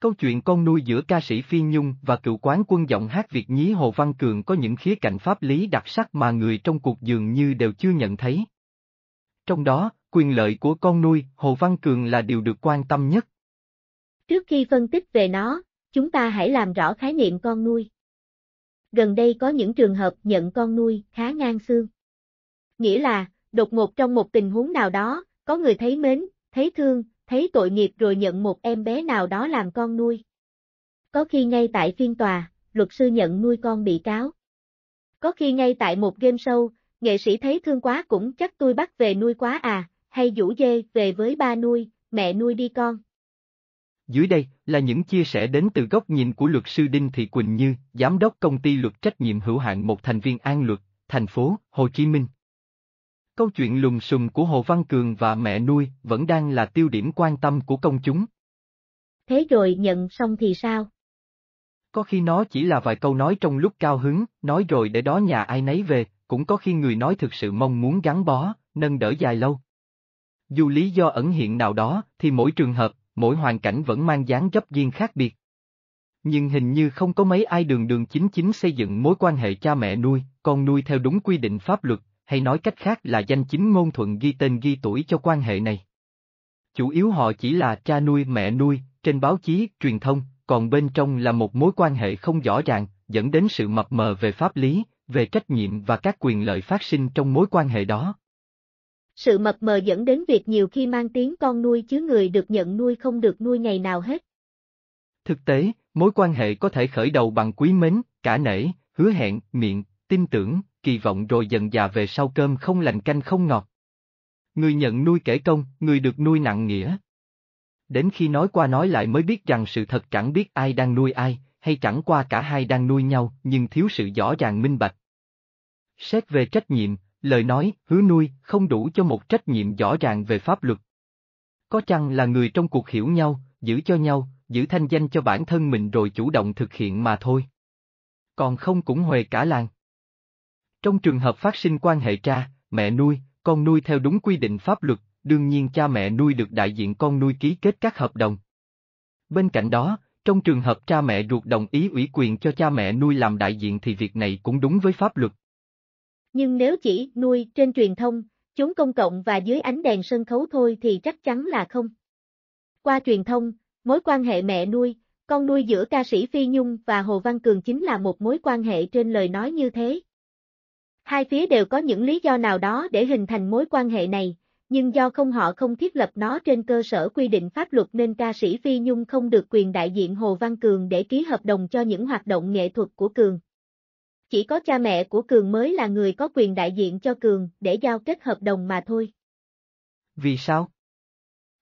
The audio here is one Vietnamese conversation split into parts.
Câu chuyện con nuôi giữa ca sĩ Phi Nhung và cựu quán quân giọng hát Việt nhí Hồ Văn Cường có những khía cạnh pháp lý đặc sắc mà người trong cuộc dường như đều chưa nhận thấy. Trong đó, quyền lợi của con nuôi, Hồ Văn Cường là điều được quan tâm nhất. Trước khi phân tích về nó, chúng ta hãy làm rõ khái niệm con nuôi. Gần đây có những trường hợp nhận con nuôi khá ngang xương. Nghĩa là, đột ngột trong một tình huống nào đó, có người thấy mến, thấy thương, thấy tội nghiệp rồi nhận một em bé nào đó làm con nuôi. Có khi ngay tại phiên tòa, luật sư nhận nuôi con bị cáo. Có khi ngay tại một game show, nghệ sĩ thấy thương quá cũng chắc tôi bắt về nuôi quá à, hay dũ dê về với ba nuôi, mẹ nuôi đi con. Dưới đây là những chia sẻ đến từ góc nhìn của luật sư Đinh Thị Quỳnh Như, giám đốc công ty luật trách nhiệm hữu hạn một thành viên an luật, thành phố Hồ Chí Minh. Câu chuyện lùm xùm của Hồ Văn Cường và mẹ nuôi vẫn đang là tiêu điểm quan tâm của công chúng. Thế rồi nhận xong thì sao? Có khi nó chỉ là vài câu nói trong lúc cao hứng, nói rồi để đó nhà ai nấy về, cũng có khi người nói thực sự mong muốn gắn bó, nâng đỡ dài lâu. Dù lý do ẩn hiện nào đó, thì mỗi trường hợp, mỗi hoàn cảnh vẫn mang dáng dấp riêng khác biệt. Nhưng hình như không có mấy ai đường đường chính chính xây dựng mối quan hệ cha mẹ nuôi, con nuôi theo đúng quy định pháp luật, hay nói cách khác là danh chính ngôn thuận ghi tên ghi tuổi cho quan hệ này. Chủ yếu họ chỉ là cha nuôi mẹ nuôi, trên báo chí, truyền thông, còn bên trong là một mối quan hệ không rõ ràng, dẫn đến sự mập mờ về pháp lý, về trách nhiệm và các quyền lợi phát sinh trong mối quan hệ đó. Sự mập mờ dẫn đến việc nhiều khi mang tiếng con nuôi chứ người được nhận nuôi không được nuôi ngày nào hết. Thực tế, mối quan hệ có thể khởi đầu bằng quý mến, cả nể, hứa hẹn, miệng, tin tưởng, kỳ vọng rồi dần già về sau cơm không lành canh không ngọt. Người nhận nuôi kể công, người được nuôi nặng nghĩa. Đến khi nói qua nói lại mới biết rằng sự thật chẳng biết ai đang nuôi ai, hay chẳng qua cả hai đang nuôi nhau nhưng thiếu sự rõ ràng minh bạch. Xét về trách nhiệm, lời nói, hứa nuôi, không đủ cho một trách nhiệm rõ ràng về pháp luật. Có chăng là người trong cuộc hiểu nhau, giữ cho nhau, giữ thanh danh cho bản thân mình rồi chủ động thực hiện mà thôi. Còn không cũng huề cả làng. Trong trường hợp phát sinh quan hệ cha, mẹ nuôi, con nuôi theo đúng quy định pháp luật, đương nhiên cha mẹ nuôi được đại diện con nuôi ký kết các hợp đồng. Bên cạnh đó, trong trường hợp cha mẹ ruột đồng ý ủy quyền cho cha mẹ nuôi làm đại diện thì việc này cũng đúng với pháp luật. Nhưng nếu chỉ nuôi trên truyền thông, chốn công cộng và dưới ánh đèn sân khấu thôi thì chắc chắn là không. Qua truyền thông, mối quan hệ mẹ nuôi, con nuôi giữa ca sĩ Phi Nhung và Hồ Văn Cường chính là một mối quan hệ trên lời nói như thế, Hai phía đều có những lý do nào đó để hình thành mối quan hệ này, nhưng do không họ không thiết lập nó trên cơ sở quy định pháp luật nên ca sĩ Phi Nhung không được quyền đại diện Hồ Văn Cường để ký hợp đồng cho những hoạt động nghệ thuật của Cường. Chỉ có cha mẹ của Cường mới là người có quyền đại diện cho Cường để giao kết hợp đồng mà thôi. Vì sao?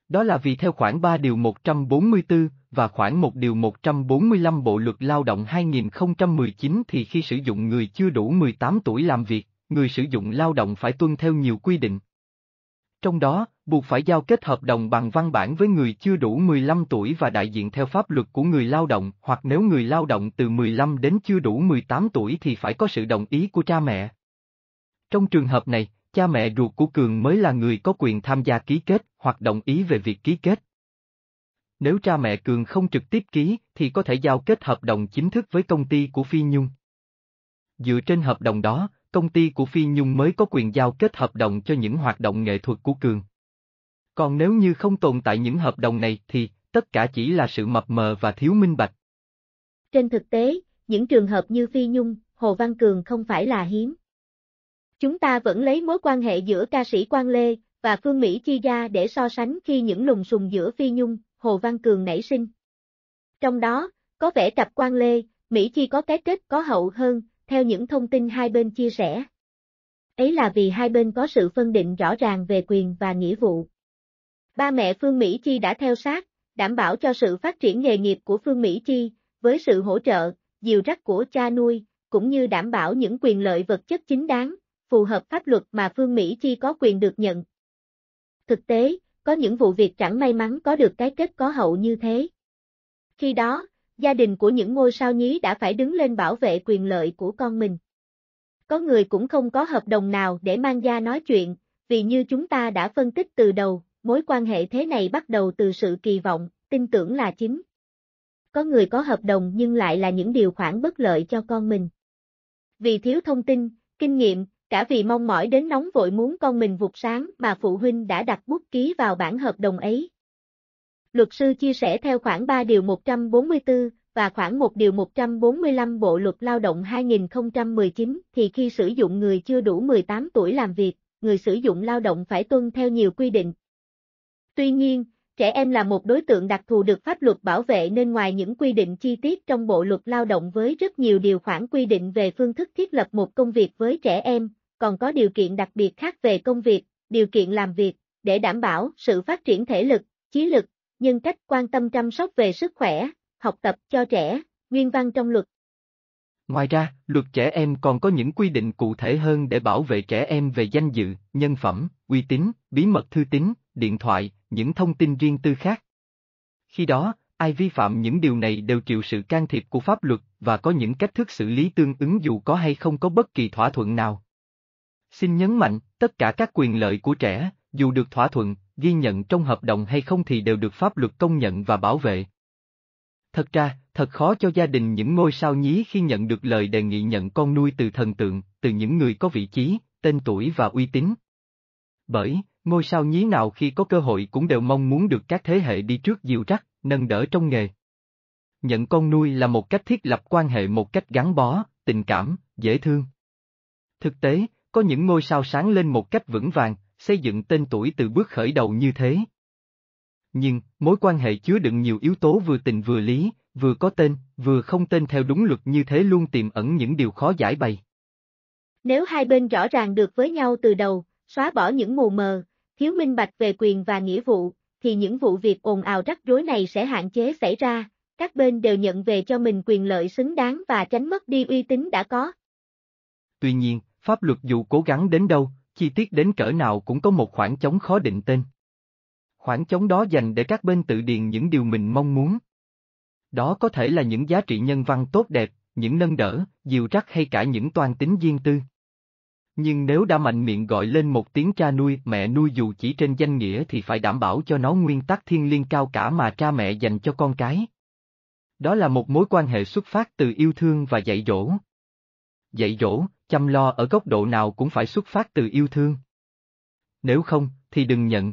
Đó là vì theo khoảng 3 điều 144 và khoảng 1 điều 145 Bộ luật lao động 2019 thì khi sử dụng người chưa đủ 18 tuổi làm việc, người sử dụng lao động phải tuân theo nhiều quy định. Trong đó, buộc phải giao kết hợp đồng bằng văn bản với người chưa đủ 15 tuổi và đại diện theo pháp luật của người lao động, hoặc nếu người lao động từ 15 đến chưa đủ 18 tuổi thì phải có sự đồng ý của cha mẹ. Trong trường hợp này, cha mẹ ruột của Cường mới là người có quyền tham gia ký kết hoặc đồng ý về việc ký kết. Nếu cha mẹ Cường không trực tiếp ký thì có thể giao kết hợp đồng chính thức với công ty của Phi Nhung. Dựa trên hợp đồng đó, công ty của Phi Nhung mới có quyền giao kết hợp đồng cho những hoạt động nghệ thuật của Cường. Còn nếu như không tồn tại những hợp đồng này thì tất cả chỉ là sự mập mờ và thiếu minh bạch. Trên thực tế, những trường hợp như Phi Nhung, Hồ Văn Cường không phải là hiếm. Chúng ta vẫn lấy mối quan hệ giữa ca sĩ Quang Lê và Phương Mỹ Chi Gia để so sánh khi những lùng sùng giữa Phi Nhung, Hồ Văn Cường nảy sinh. Trong đó, có vẻ cặp Quang Lê, Mỹ Chi có cái kết có hậu hơn, theo những thông tin hai bên chia sẻ. Ấy là vì hai bên có sự phân định rõ ràng về quyền và nghĩa vụ. Ba mẹ Phương Mỹ Chi đã theo sát, đảm bảo cho sự phát triển nghề nghiệp của Phương Mỹ Chi, với sự hỗ trợ, dìu dắt của cha nuôi, cũng như đảm bảo những quyền lợi vật chất chính đáng, phù hợp pháp luật mà Phương Mỹ Chi có quyền được nhận. Thực tế, có những vụ việc chẳng may mắn có được cái kết có hậu như thế. Khi đó, gia đình của những ngôi sao nhí đã phải đứng lên bảo vệ quyền lợi của con mình. Có người cũng không có hợp đồng nào để mang ra nói chuyện, vì như chúng ta đã phân tích từ đầu, mối quan hệ thế này bắt đầu từ sự kỳ vọng, tin tưởng là chính. Có người có hợp đồng nhưng lại là những điều khoản bất lợi cho con mình. Vì thiếu thông tin, kinh nghiệm, cả vì mong mỏi đến nóng vội muốn con mình vụt sáng mà phụ huynh đã đặt bút ký vào bản hợp đồng ấy. Luật sư chia sẻ theo khoảng 3 điều 144 và khoảng 1 điều 145 Bộ luật lao động 2019 thì khi sử dụng người chưa đủ 18 tuổi làm việc, người sử dụng lao động phải tuân theo nhiều quy định. Tuy nhiên, trẻ em là một đối tượng đặc thù được pháp luật bảo vệ nên ngoài những quy định chi tiết trong bộ luật lao động với rất nhiều điều khoản quy định về phương thức thiết lập một công việc với trẻ em, còn có điều kiện đặc biệt khác về công việc, điều kiện làm việc, để đảm bảo sự phát triển thể lực, trí lực, nhân cách quan tâm chăm sóc về sức khỏe, học tập cho trẻ, nguyên văn trong luật. Ngoài ra, luật trẻ em còn có những quy định cụ thể hơn để bảo vệ trẻ em về danh dự, nhân phẩm, uy tín, bí mật thư tín, điện thoại, những thông tin riêng tư khác. Khi đó, ai vi phạm những điều này đều chịu sự can thiệp của pháp luật và có những cách thức xử lý tương ứng dù có hay không có bất kỳ thỏa thuận nào. Xin nhấn mạnh, tất cả các quyền lợi của trẻ, dù được thỏa thuận, ghi nhận trong hợp đồng hay không thì đều được pháp luật công nhận và bảo vệ. Thật ra, thật khó cho gia đình những ngôi sao nhí khi nhận được lời đề nghị nhận con nuôi từ thần tượng, từ những người có vị trí, tên tuổi và uy tín. Bởi, ngôi sao nhí nào khi có cơ hội cũng đều mong muốn được các thế hệ đi trước dìu dắt, nâng đỡ trong nghề. Nhận con nuôi là một cách thiết lập quan hệ một cách gắn bó, tình cảm, dễ thương. Thực tế, có những ngôi sao sáng lên một cách vững vàng, xây dựng tên tuổi từ bước khởi đầu như thế. Nhưng, mối quan hệ chứa đựng nhiều yếu tố vừa tình vừa lý, vừa có tên, vừa không tên theo đúng luật như thế luôn tiềm ẩn những điều khó giải bày. Nếu hai bên rõ ràng được với nhau từ đầu, xóa bỏ những mù mờ, thiếu minh bạch về quyền và nghĩa vụ, thì những vụ việc ồn ào rắc rối này sẽ hạn chế xảy ra, các bên đều nhận về cho mình quyền lợi xứng đáng và tránh mất đi uy tín đã có. Tuy nhiên, Pháp luật dù cố gắng đến đâu, chi tiết đến cỡ nào cũng có một khoảng trống khó định tên. Khoảng trống đó dành để các bên tự điền những điều mình mong muốn. Đó có thể là những giá trị nhân văn tốt đẹp, những nâng đỡ, dìu rắc hay cả những toan tính riêng tư. Nhưng nếu đã mạnh miệng gọi lên một tiếng cha nuôi, mẹ nuôi dù chỉ trên danh nghĩa thì phải đảm bảo cho nó nguyên tắc thiên liêng cao cả mà cha mẹ dành cho con cái. Đó là một mối quan hệ xuất phát từ yêu thương và dạy dỗ. Dạy dỗ, chăm lo ở góc độ nào cũng phải xuất phát từ yêu thương. Nếu không, thì đừng nhận,